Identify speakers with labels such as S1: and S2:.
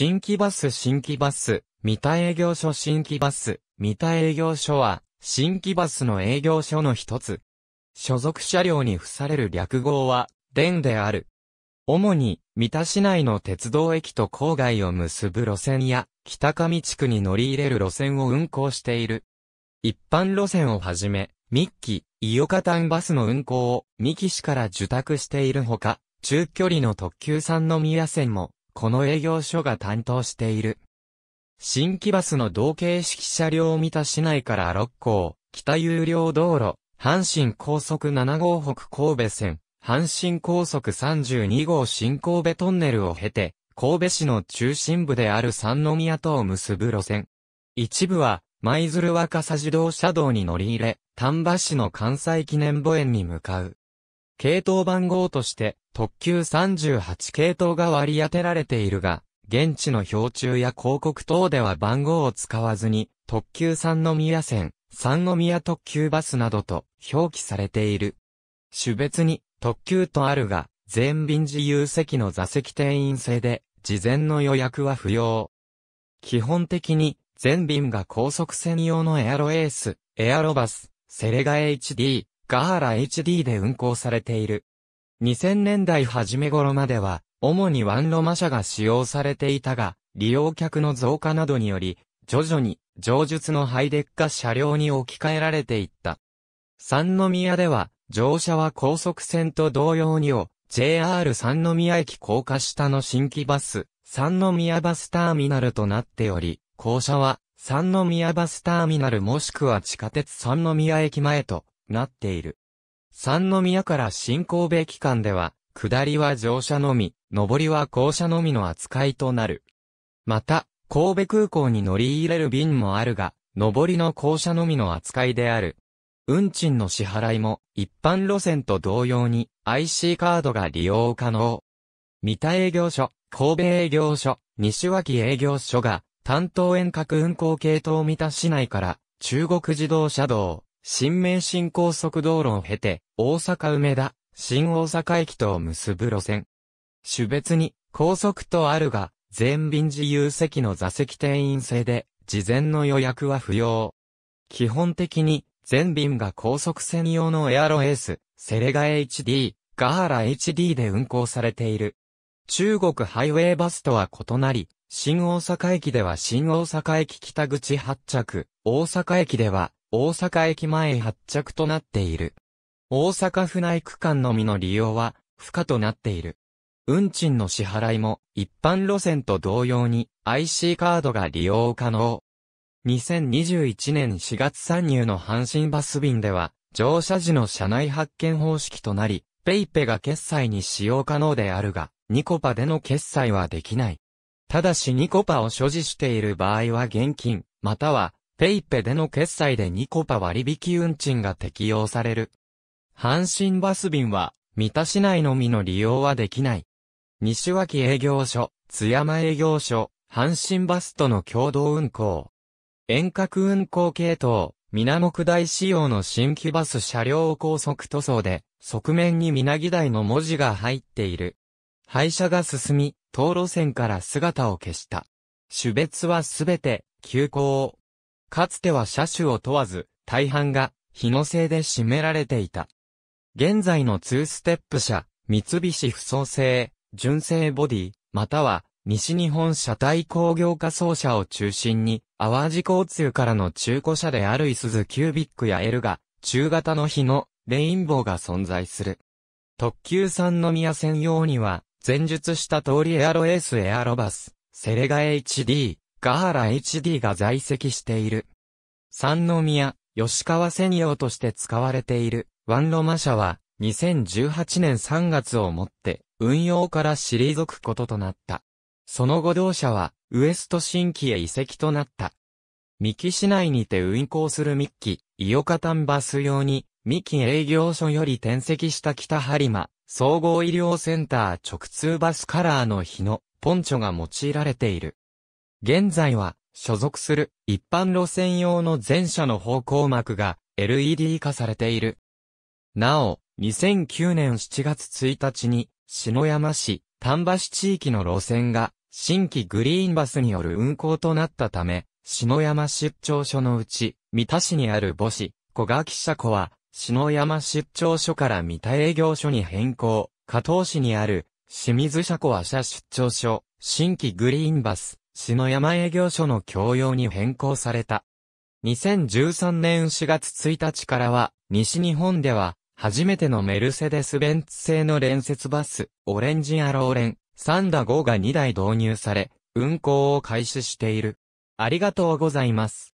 S1: 新規バス新規バス、三田営業所新規バス、三田営業所は、新規バスの営業所の一つ。所属車両に付される略号は、電である。主に、三田市内の鉄道駅と郊外を結ぶ路線や、北上地区に乗り入れる路線を運行している。一般路線をはじめ、三木、伊岡丹バスの運行を三木市から受託しているほか、中距離の特急三宮線もこの営業所が担当している。新規バスの同型式車両を満た市内から六甲、北有料道路、阪神高速7号北神戸線、阪神高速32号新神戸トンネルを経て、神戸市の中心部である三宮とを結ぶ路線。一部は、舞鶴若狭自動車道に乗り入れ、丹波市の関西記念墓園に向かう。系統番号として、特急38系統が割り当てられているが、現地の標柱や広告等では番号を使わずに、特急三宮線、三宮特急バスなどと表記されている。種別に特急とあるが、全便自由席の座席定員制で、事前の予約は不要。基本的に、全便が高速専用のエアロエース、エアロバス、セレガ HD、ガーラ HD で運行されている。2000年代初め頃までは、主にワンロマ車が使用されていたが、利用客の増加などにより、徐々に、上述のハイデッカ車両に置き換えられていった。三宮では、乗車は高速線と同様にを、JR 三宮駅高架下の新規バス、三宮バスターミナルとなっており、校舎は、三宮バスターミナルもしくは地下鉄三宮駅前となっている。三宮から新神戸期間では、下りは乗車のみ、上りは降車のみの扱いとなる。また、神戸空港に乗り入れる便もあるが、上りの降車のみの扱いである。運賃の支払いも、一般路線と同様に、IC カードが利用可能。三田営業所、神戸営業所、西脇営業所が、担当遠隔運行系統三田市内から、中国自動車道、新名神高速道路を経て、大阪梅田、新大阪駅とを結ぶ路線。種別に、高速とあるが、全便自由席の座席定員制で、事前の予約は不要。基本的に、全便が高速専用のエアロエース、セレガ HD、ガーラ HD で運行されている。中国ハイウェイバスとは異なり、新大阪駅では新大阪駅北口発着、大阪駅では大阪駅前発着となっている。大阪府内区間のみの利用は不可となっている。運賃の支払いも一般路線と同様に IC カードが利用可能。2021年4月参入の阪神バス便では乗車時の車内発券方式となり、ペイペが決済に使用可能であるが、ニコパでの決済はできない。ただしニコパを所持している場合は現金、またはペイペでの決済で2コパ割引運賃が適用される。阪神バス便は、三田市内のみの利用はできない。西脇営業所、津山営業所、阪神バスとの共同運行。遠隔運行系統、南木大仕様の新規バス車両高速塗装で、側面に水木台の文字が入っている。廃車が進み、当路線から姿を消した。種別はすべて、急行、かつては車種を問わず、大半が日の製で占められていた。現在の2ステップ車、三菱不走製、純正ボディ、または西日本車体工業化装車を中心に、淡路交通からの中古車であるイスズキュービックやエルガ、中型の日のレインボーが存在する。特急三宮専用には、前述した通りエアロエースエアロバス、セレガ HD、ガーラ HD が在籍している。三宮、吉川専用として使われている、ワンロマ社は、2018年3月をもって、運用から退くこととなった。その後同社は、ウエスト新規へ移籍となった。三木市内にて運行する木、ッキ、伊タンバス用に、三木営業所より転籍した北播磨、総合医療センター直通バスカラーの日の、ポンチョが用いられている。現在は、所属する一般路線用の全車の方向幕が LED 化されている。なお、2009年7月1日に、篠山市、丹波市地域の路線が、新規グリーンバスによる運行となったため、篠山出張所のうち、三田市にある母子、小垣車庫は、篠山出張所から三田営業所に変更、加藤市にある、清水車庫は車出張所、新規グリーンバス、篠山営業所の共用に変更された。2013年4月1日からは、西日本では、初めてのメルセデス・ベンツ製の連接バス、オレンジアローレン、サンダ5が2台導入され、運行を開始している。ありがとうございます。